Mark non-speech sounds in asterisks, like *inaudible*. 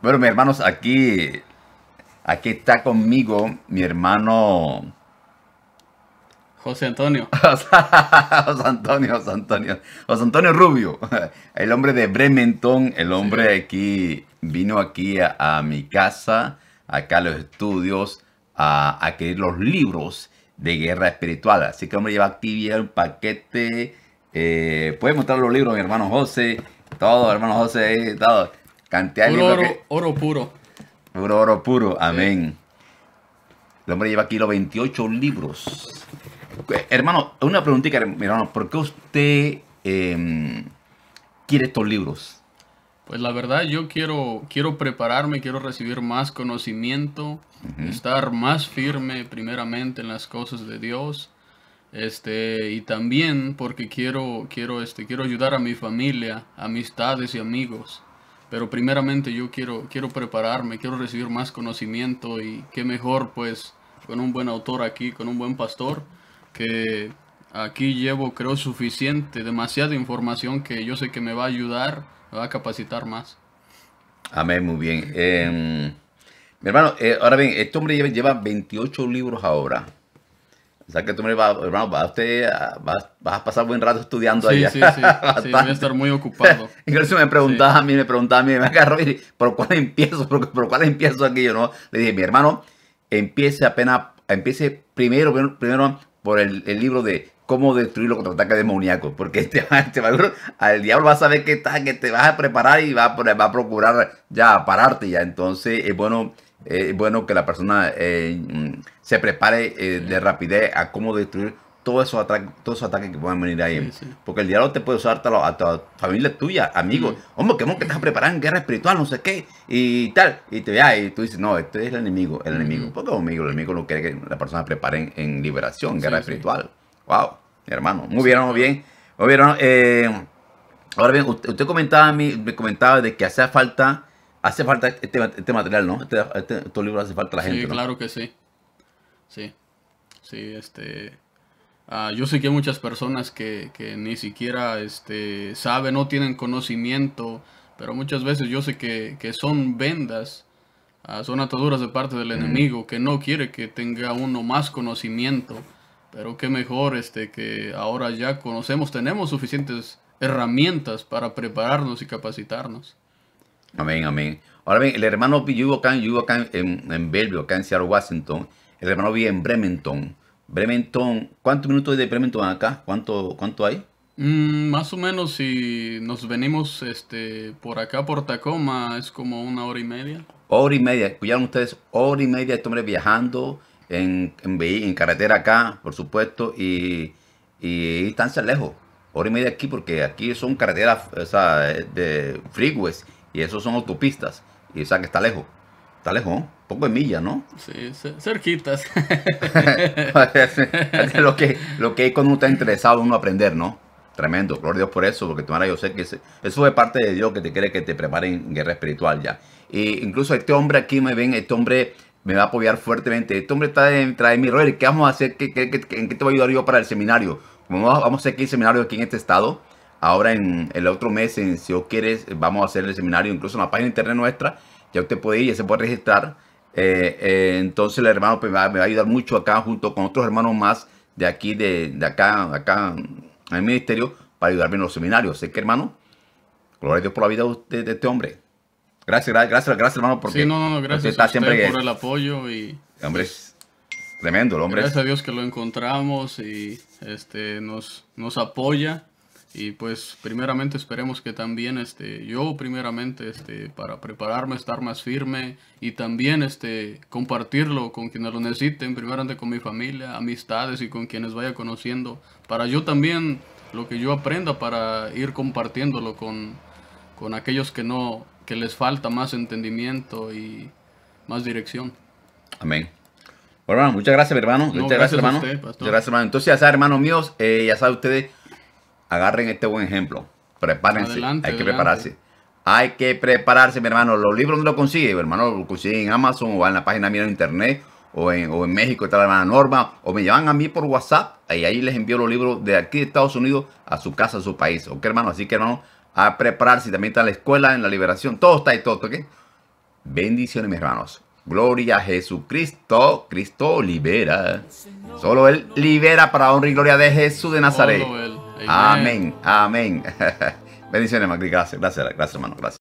Bueno, mis hermanos, aquí, aquí está conmigo mi hermano... José Antonio. *laughs* José Antonio, José Antonio. José Antonio Rubio, *laughs* el hombre de Brementon, el hombre que aquí, vino aquí a, mi casa, acá a los estudios, a adquirir los libros de guerra espiritual. Así que hombre lleva aquí un paquete. Eh, puedes mostrar los libros, mi hermano José. Todo, hermano José, todo. Cante oro, oro, puro. Puro oro puro, amén. El hombre lleva aquí los 28 libros. Hermano, una preguntita, hermano, ¿por qué usted em, quiere estos libros? Pues la verdad, yo quiero, quiero prepararme, quiero recibir más conocimiento, estar más firme primeramente en las cosas de Dios. Este, y también porque quiero, quiero, este, quiero ayudar a mi familia, amistades y amigos. Pero primeramente yo quiero, quiero prepararme, quiero recibir más conocimiento y qué mejor pues con un buen autor aquí, con un buen pastor, que aquí llevo creo suficiente, demasiada información que yo sé que me va a ayudar, me va a capacitar más. Amén, muy bien. Em, mi hermano, eh, ahora bien, este hombre lleva 28 libros ahora. O sea que tú me vas, hermano, ah, vas, vas a pasar buen rato estudiando ahí? allá. Sí, sí, *laughs* sí, voy a estar muy ocupado. *laughs* Incluso me preguntaba a mí, me preguntaba a mí, me agarró y ¿por cuál empiezo? ¿Por, por cuál empiezo aquí? Yo no, le dije, mi hermano, empiece apenas, empiece primero, primero por el, el libro de cómo destruir los contraataques demoníacos, porque este, este al diablo va a saber que, está, que te vas a preparar y va, va a procurar ya pararte ya. Entonces, es bueno es eh, bueno que la persona eh, se prepare eh, de rapidez a cómo destruir todos esos, ataques, todos ataques que puedan venir ahí. Porque el diablo te puede usar a tu familia tuya, amigos. Sí. Hombre, que te estás preparando en guerra espiritual, no sé qué, y tal. Y te vea y tú dices, no, este es el enemigo, el enemigo. Porque amigo el enemigo no quiere que la persona se prepare en, liberación, guerra espiritual. Wow, hermano. Muy bien, muy bien. ahora bien, usted, usted comentaba, a mí, me comentaba de que hacía falta Hace falta este, este, material, ¿no? Este, este hace falta la gente. Sí, claro que sí. Sí. Sí, este. Ah, yo sé que hay muchas personas que, ni siquiera este, saben, no tienen conocimiento, pero muchas veces yo sé que, son vendas, ah, son ataduras de parte del enemigo que no quiere que tenga uno más conocimiento. Pero qué mejor este, que ahora ya conocemos, tenemos suficientes herramientas para prepararnos y capacitarnos. Amén, amén. Ahora bien, el hermano vivo acá, vivo acá en, en acá en Seattle, Washington. El hermano vive en Bremerton. Bremerton. ¿cuántos minutos de Bremerton acá? ¿Cuánto, cuánto hay? Mm, más o menos si nos venimos este, por acá, por Tacoma, es como una hora y media. Hora y media, escucharon ustedes, hora y media este hombre viajando en, en, carretera acá, por supuesto, y, y, cerca lejos. Hora y media aquí porque aquí son carreteras o sea, de freeways y esos son autopistas. Y esa que está lejos. Está lejos, ¿no? poco de millas, ¿no? Sí, cerquitas. *laughs* lo, que, lo que es cuando uno está interesado uno aprender, ¿no? Tremendo, gloria a Dios por eso, porque tú ahora yo sé que eso es parte de Dios que te quiere que te preparen en guerra espiritual ya. E incluso este hombre aquí me ven, este hombre me va a apoyar fuertemente. Este hombre está detrás de mi rol, ¿qué vamos a hacer? ¿Qué, en qué te voy a ayudar yo para el seminario? Como vamos a hacer aquí el seminario aquí en este estado, Ahora en el otro mes, si vos quieres, vamos a hacer el seminario, incluso en la página internet nuestra, ya usted puede ir, ya se puede registrar. Eh, eh, entonces el hermano pues, me va, a ayudar mucho acá junto con otros hermanos más de aquí, de, acá, acá en el ministerio, para ayudarme en los seminarios. Sé que hermano, gloria a Dios por la vida de, este hombre. Gracias, gracias, gracias, hermano, porque sí, no, no, gracias está siempre por el apoyo y... Hombre, tremendo el hombre. Gracias a Dios que lo encontramos y este, nos, nos apoya y pues primeramente esperemos que también este, yo primeramente este, para prepararme, estar más firme y también este, compartirlo con quienes lo necesiten, primeramente con mi familia, amistades y con quienes vaya conociendo, para yo también lo que yo aprenda para ir compartiéndolo con, con aquellos que no, que les falta más entendimiento y más dirección. Amén. muchas gracias, hermano. muchas gracias, hermano. muchas gracias, hermano. Entonces, ya saben, hermanos míos, eh, ya saben ustedes agarren este buen ejemplo. Prepárense. hay que prepararse. Hay que prepararse, mi hermano. Los libros no los consiguen, mi hermano. Los consiguen en Amazon o en la página mía en internet o en, México está la Norma. O me llaman a mí por WhatsApp y ahí les envío los libros de aquí de Estados Unidos a su casa, a su país. ¿Ok, hermano? Así que, hermano, a prepararse. También está la escuela, en la liberación. Todo está ahí, todo, ¿ok? Bendiciones, mis hermanos. Gloria a Jesucristo. Cristo libera. Solo Él libera para honra y gloria de Jesús de Nazaret. Amén, amén. *laughs* Bendiciones, Macri. Gracias, gracias, gracias, hermano. Gracias.